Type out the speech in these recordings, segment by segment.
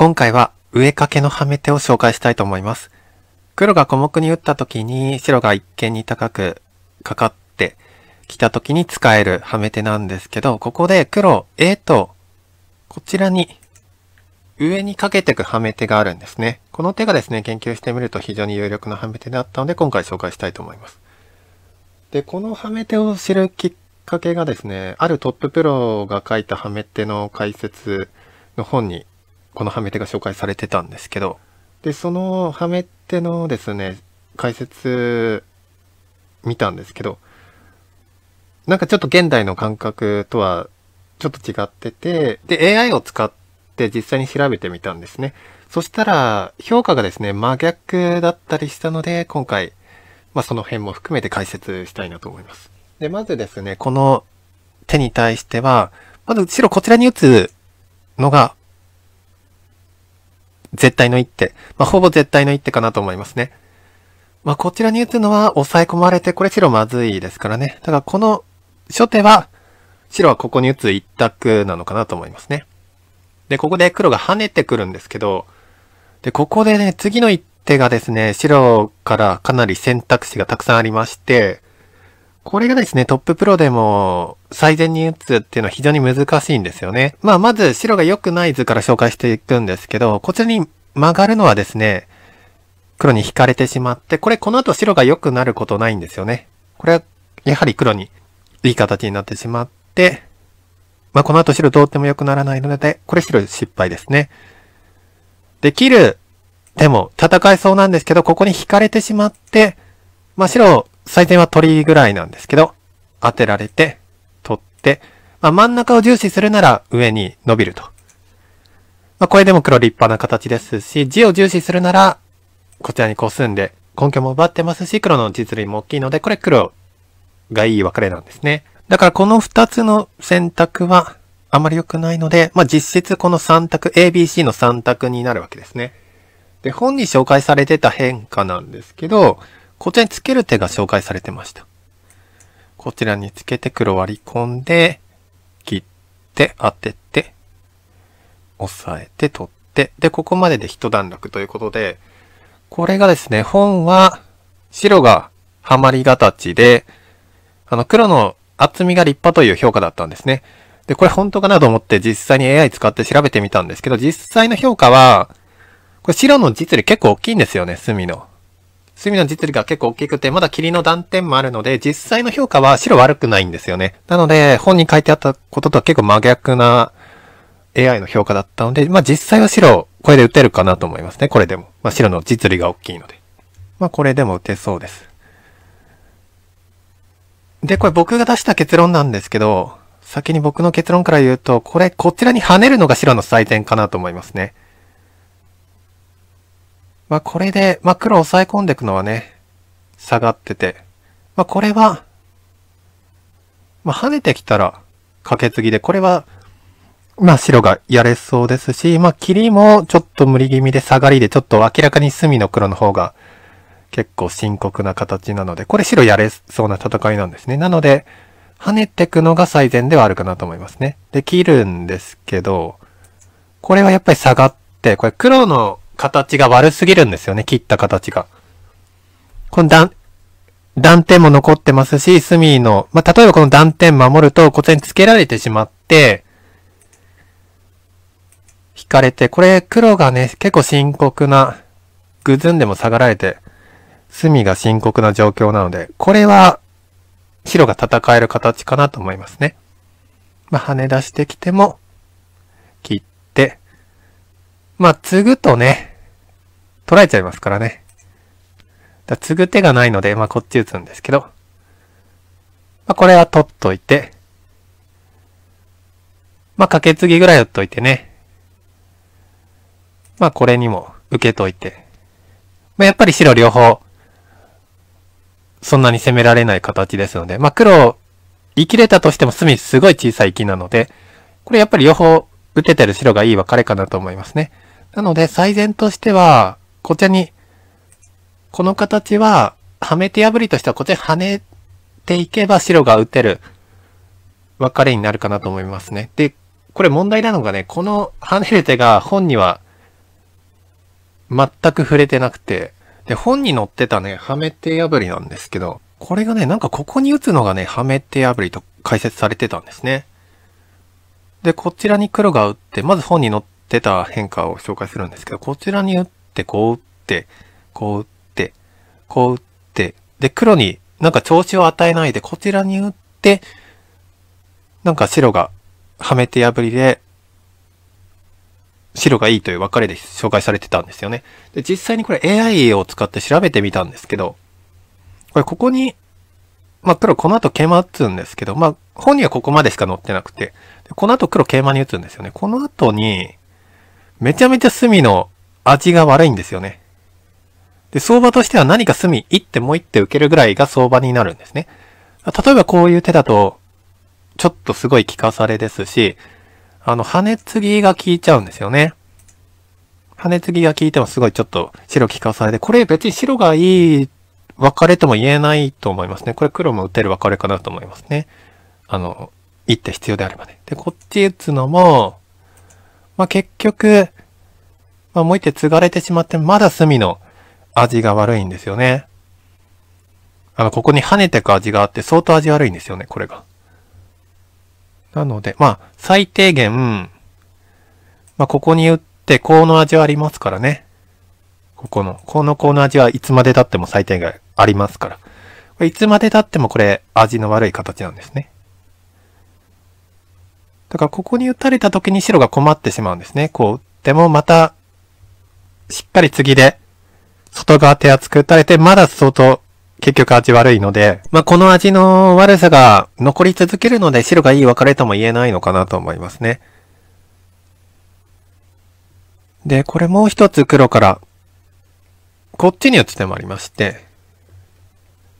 今回は植えかけのはめ手を紹介したいと思います。黒が小目に打った時に白が一見に高くかかってきた時に使えるはめ手なんですけど、ここで黒 A とこちらに上にかけていくはめ手があるんですね。この手がですね、研究してみると非常に有力なはめ手だったので今回紹介したいと思います。で、このはめ手を知るきっかけがですね、あるトッププロが書いたはめ手の解説の本にこのハメ手が紹介されてたんですけど、で、そのハメ手のですね、解説見たんですけど、なんかちょっと現代の感覚とはちょっと違ってて、で、AI を使って実際に調べてみたんですね。そしたら、評価がですね、真逆だったりしたので、今回、まあその辺も含めて解説したいなと思います。で、まずですね、この手に対しては、まず白こちらに打つのが絶対の一手。まあ、ほぼ絶対の一手かなと思いますね。まあ、こちらに打つのは抑え込まれて、これ白まずいですからね。ただこの初手は、白はここに打つ一択なのかなと思いますね。で、ここで黒が跳ねてくるんですけど、で、ここでね、次の一手がですね、白からかなり選択肢がたくさんありまして、これがですね、トッププロでも最善に打つっていうのは非常に難しいんですよね。まあ、まず白が良くない図から紹介していくんですけど、こちらに曲がるのはですね、黒に引かれてしまって、これこの後白が良くなることないんですよね。これは、やはり黒にいい形になってしまって、まあ、この後白どうっても良くならないので、これ白失敗ですね。で、きるでも戦えそうなんですけど、ここに引かれてしまって、まあ、白最善は鳥ぐらいなんですけど、当てられて、取って、まあ、真ん中を重視するなら上に伸びると。まあ、これでも黒立派な形ですし、字を重視するなら、こちらにこすんで、根拠も奪ってますし、黒の実利も大きいので、これ黒がいい別れなんですね。だからこの2つの選択はあまり良くないので、まあ、実質この3択、ABC の3択になるわけですね。で、本に紹介されてた変化なんですけど、こちらにつける手が紹介されてました。こちらにつけて黒割り込んで、切って、当てて、押さえて、取って、で、ここまでで一段落ということで、これがですね、本は白がハマり形で、あの黒の厚みが立派という評価だったんですね。で、これ本当かなと思って実際に AI 使って調べてみたんですけど、実際の評価は、これ白の実利結構大きいんですよね、隅の。隅の実利が結構大きくて、まだ霧の断点もあるので、実際の評価は白悪くないんですよね。なので、本に書いてあったこととは結構真逆な AI の評価だったので、まあ実際は白、これで打てるかなと思いますね。これでも。まあ白の実利が大きいので。まあこれでも打てそうです。で、これ僕が出した結論なんですけど、先に僕の結論から言うと、これ、こちらに跳ねるのが白の最善かなと思いますね。まあこれで、まあ黒抑え込んでいくのはね、下がってて。まあこれは、まあ跳ねてきたらカケツギで、これは、まあ白がやれそうですし、まあ切りもちょっと無理気味で下がりで、ちょっと明らかに隅の黒の方が結構深刻な形なので、これ白やれそうな戦いなんですね。なので、跳ねてくのが最善ではあるかなと思いますね。で、切るんですけど、これはやっぱり下がって、これ黒の形が悪すぎるんですよね、切った形が。この断、断点も残ってますし、隅の、まあ、例えばこの断点守ると、こちらにつけられてしまって、引かれて、これ黒がね、結構深刻な、ぐずんでも下がられて、隅が深刻な状況なので、これは、白が戦える形かなと思いますね。まあ、跳ね出してきても、切って、まあ、継ぐとね、取られちゃいますからね。だ継ぐ手がないので、まあ、こっち打つんですけど、まあ、これは取っといて、まあ、カケツギぐらい打っといてね。まあ、これにも受けといて。まあ、やっぱり白両方、そんなに攻められない形ですので、まあ、黒、生きれたとしても隅すごい小さい木なので、これやっぱり両方打ててる白がいい別れかなと思いますね。なので、最善としては、こちらに、この形は、はめて破りとしては、こちら跳ねていけば白が打てる分かれになるかなと思いますね。で、これ問題なのがね、この跳ねる手が本には全く触れてなくて、で、本に載ってたね、はめて破りなんですけど、これがね、なんかここに打つのがね、はめて破りと解説されてたんですね。で、こちらに黒が打って、まず本に載ってた変化を紹介するんですけど、こちらに打っってこう打って、こう打って、こう打って、で、黒になんか調子を与えないでこちらに打って、なんか白がはめて破りで、白がいいという別れで紹介されてたんですよね。で、実際にこれ AI を使って調べてみたんですけど、これここに、まあ黒この後桂馬打つんですけど、まあ本にはここまでしか載ってなくて、この後黒桂馬に打つんですよね。この後に、めちゃめちゃ隅の味が悪いんですよね。で、相場としては何か隅一手もう一手受けるぐらいが相場になるんですね。例えばこういう手だと、ちょっとすごい効かされですし、あの、羽継ぎが効いちゃうんですよね。羽継ぎが効いてもすごいちょっと白効かされで、これ別に白がいい別れとも言えないと思いますね。これ黒も打てる別れかなと思いますね。あの、一手必要であればね。で、こっち打つのも、まあ、結局、まあ、もう一手継がれてしまって、まだ隅の味が悪いんですよね。あの、ここに跳ねてく味があって、相当味悪いんですよね、これが。なので、まあ、最低限、まあ、ここに打って、この味はありますからね。ここの、このこの味はいつまで経っても最低限ありますから。これいつまで経ってもこれ、味の悪い形なんですね。だから、ここに打たれた時に白が困ってしまうんですね。こう、でもまた、しっかり次で、外側手厚く打たれて、まだ相当、結局味悪いので、まあ、この味の悪さが残り続けるので、白がいい別れとも言えないのかなと思いますね。で、これもう一つ黒から、こっちに打つ手もありまして、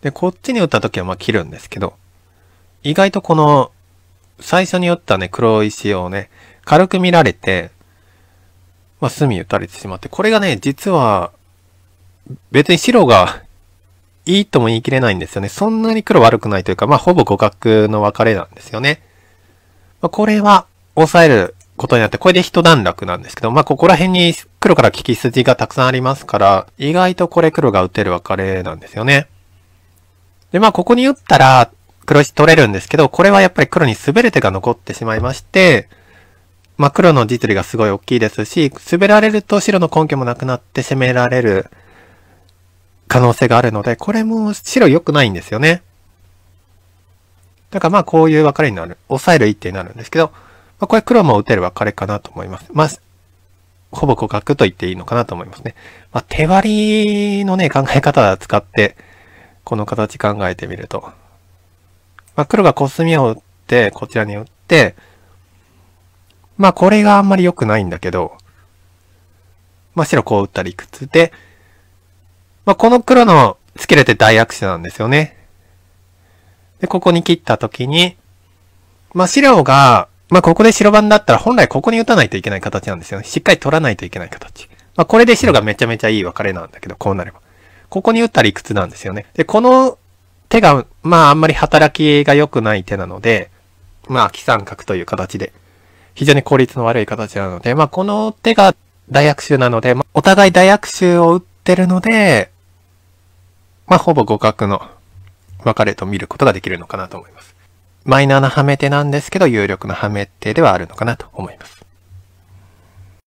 で、こっちに打った時はま切るんですけど、意外とこの、最初に打ったね、黒石をね、軽く見られて、まあ、隅打たれてしまって、これがね、実は、別に白がいいとも言い切れないんですよね。そんなに黒悪くないというか、まあ、ほぼ互角の別れなんですよね。まあ、これは、抑えることになって、これで一段落なんですけど、まあ、ここら辺に黒から利き筋がたくさんありますから、意外とこれ黒が打てる別れなんですよね。で、まあ、ここに打ったら、黒石取れるんですけど、これはやっぱり黒に滑る手が残ってしまいまして、まあ、黒の実利がすごい大きいですし、滑られると白の根拠もなくなって攻められる可能性があるので、これも白良くないんですよね。だからまあこういう分かれになる。抑える一手になるんですけど、まあ、これ黒も打てる分かれかなと思います。まあ、ほぼ互角と言っていいのかなと思いますね。まあ、手割りのね、考え方を使って、この形考えてみると。まあ、黒がコスミを打って、こちらに打って、まあこれがあんまり良くないんだけど、まあ白こう打った理屈で、まあこの黒の付けれて大悪手なんですよね。で、ここに切った時に、まあ白が、まあここで白番だったら本来ここに打たないといけない形なんですよね。しっかり取らないといけない形。まあこれで白がめちゃめちゃいい分かれなんだけど、こうなれば。ここに打った理屈なんですよね。で、この手が、まああんまり働きが良くない手なので、まあ、木三角という形で。非常に効率の悪い形なので、まあ、この手が大悪臭なので、まあ、お互い大悪臭を打ってるので、まあ、ほぼ互角の分かれと見ることができるのかなと思います。マイナーなハメ手なんですけど、有力なハメ手ではあるのかなと思います。